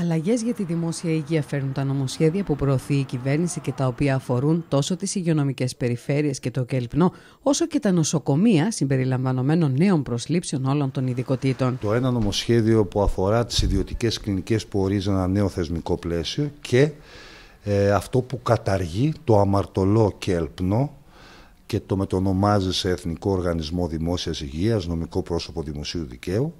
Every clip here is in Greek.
Αλλαγές για τη δημόσια υγεία φέρνουν τα νομοσχέδια που προωθεί η κυβέρνηση και τα οποία αφορούν τόσο τις υγειονομικές περιφέρειες και το κελπνό, όσο και τα νοσοκομεία συμπεριλαμβανομένων νέων προσλήψεων όλων των ειδικοτήτων. Το ένα νομοσχέδιο που αφορά τις ιδιωτικές κλινικές που ορίζει ένα νέο θεσμικό πλαίσιο και ε, αυτό που καταργεί το αμαρτωλό κελπνό και το μετονομάζει σε Εθνικό Οργανισμό Δημόσιας υγείας, νομικό πρόσωπο δημοσίου δικαίου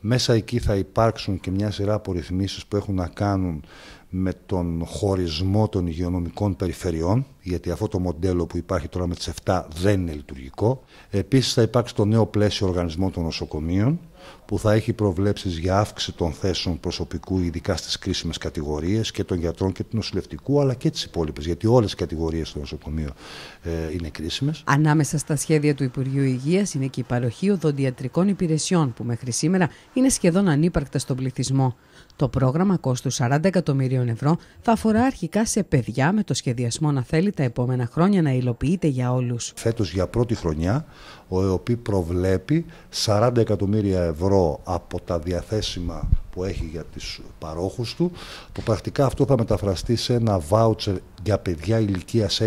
μέσα εκεί θα υπάρξουν και μια σειρά από ρυθμίσεις που έχουν να κάνουν με τον χωρισμό των υγειονομικών περιφερειών, γιατί αυτό το μοντέλο που υπάρχει τώρα με τις 7 δεν είναι λειτουργικό. Επίσης θα υπάρξει το νέο πλαίσιο οργανισμών των νοσοκομείων, που θα έχει προβλέψεις για αύξηση των θέσεων προσωπικού, ειδικά στις κρίσιμες κατηγορίες και των γιατρών και του νοσηλευτικού, αλλά και τις υπόλοιπες, γιατί όλες οι κατηγορίες στο νοσοκομείο ε, είναι κρίσιμες. Ανάμεσα στα σχέδια του Υπουργείου Υγείας είναι και η παροχή οδοντιατρικών υπηρεσιών, που μέχρι σήμερα σήμερα είναι σχεδόν ανύπαρκτα στον πληθυσμό. Το πρόγραμμα κόστου 40 εκατομμυρίων ευρώ θα αφορά αρχικά σε παιδιά με το σχεδιασμό να θέλει τα επόμενα χρόνια να υλοποιείται για όλους. Φέτος για πρώτη χρονιά, ο ΕΟΠΗ προβλέπει 40 εκατομμύρια ευρώ από τα διαθέσιμα που έχει για τις παρόχους του, που πρακτικά αυτό θα μεταφραστεί σε ένα βάουτσερ για παιδιά ηλικίας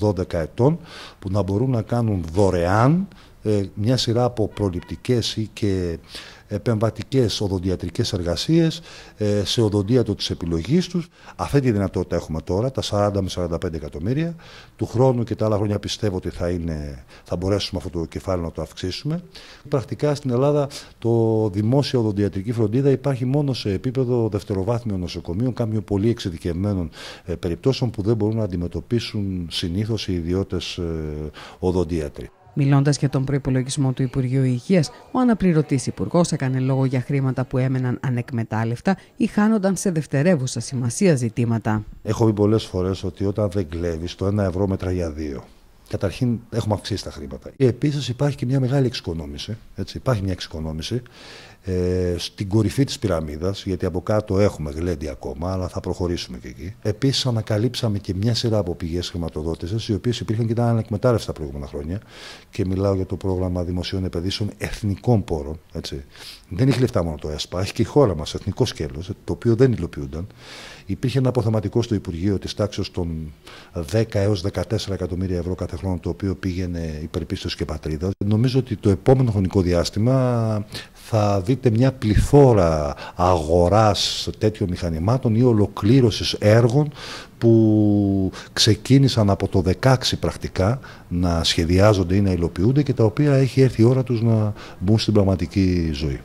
6 12 ετών, που να μπορούν να κάνουν δωρεάν ε, μια σειρά από προληπτικές ή και επεμβατικές οδοντιατρικές εργασίες ε, σε οδοντίατο της επιλογής τους. Αυτή τη δυνατότητα έχουμε τώρα, τα 40 με 45 εκατομμύρια. Του χρόνου και τα άλλα χρόνια πιστεύω ότι θα, είναι, θα μπορέσουμε αυτό το κεφάλαιο να το αυξήσουμε. Πρακτικά στην Ελλάδα το δημόσιο οδοντιατρική φροντίδα υπάρχει μόνο σε επίπεδο δευτεροβάθμιων νοσοκομείων, κάποιων πολύ εξειδικευμένων ε, περιπτώσεων που δεν μπορούν να αντιμετωπίσουν συνήθως οι ιδιώτες οδοντίατροι. Μιλώντας για τον προπολογισμό του Υπουργείου Υγείας, ο αναπληρωτής Υπουργός έκανε λόγο για χρήματα που έμεναν ανεκμετάλλευτα ή χάνονταν σε δευτερεύουσα σημασία ζητήματα. Έχω πει πολλές φορές ότι όταν δεν κλέβεις, το ένα ευρώ μετρά για δύο. Καταρχήν έχουμε αυξήσει τα χρήματα. Ε, Επίσης υπάρχει και μια μεγάλη εξοικονόμηση. Έτσι, υπάρχει μια εξοικονόμηση ε, στην κορυφή της πυραμίδας, γιατί από κάτω έχουμε γλέντι ακόμα, αλλά θα προχωρήσουμε και εκεί. Επίσης ανακαλύψαμε και μια σειρά από πηγές χρηματοδότησης, οι οποίες υπήρχαν και ήταν ανεκμετάλλευτα τα προηγούμενα χρόνια. Και μιλάω για το πρόγραμμα δημοσίων επενδύσεων εθνικών πόρων. Έτσι. Δεν έχει λεφτά μόνο το ΕΣΠΑ, έχει και η χώρα μας, εθνικό σκέλος, το οποίο δεν υλοποιούνταν. Υπήρχε ένα αποθεματικό στο Υπουργείο της τάξης των 10 έω 14 εκατομμύρια ευρώ κάθε χρόνο το οποίο πήγαινε υπερπίστος και πατρίδα. Νομίζω ότι το επόμενο χρονικό διάστημα θα δείτε μια πληθώρα αγοράς τέτοιων μηχανημάτων ή ολοκλήρωσης έργων που ξεκίνησαν από το 16 πρακτικά να σχεδιάζονται ή να υλοποιούνται και τα οποία έχει έρθει η ώρα τους να μπουν στην πραγματική ζωή.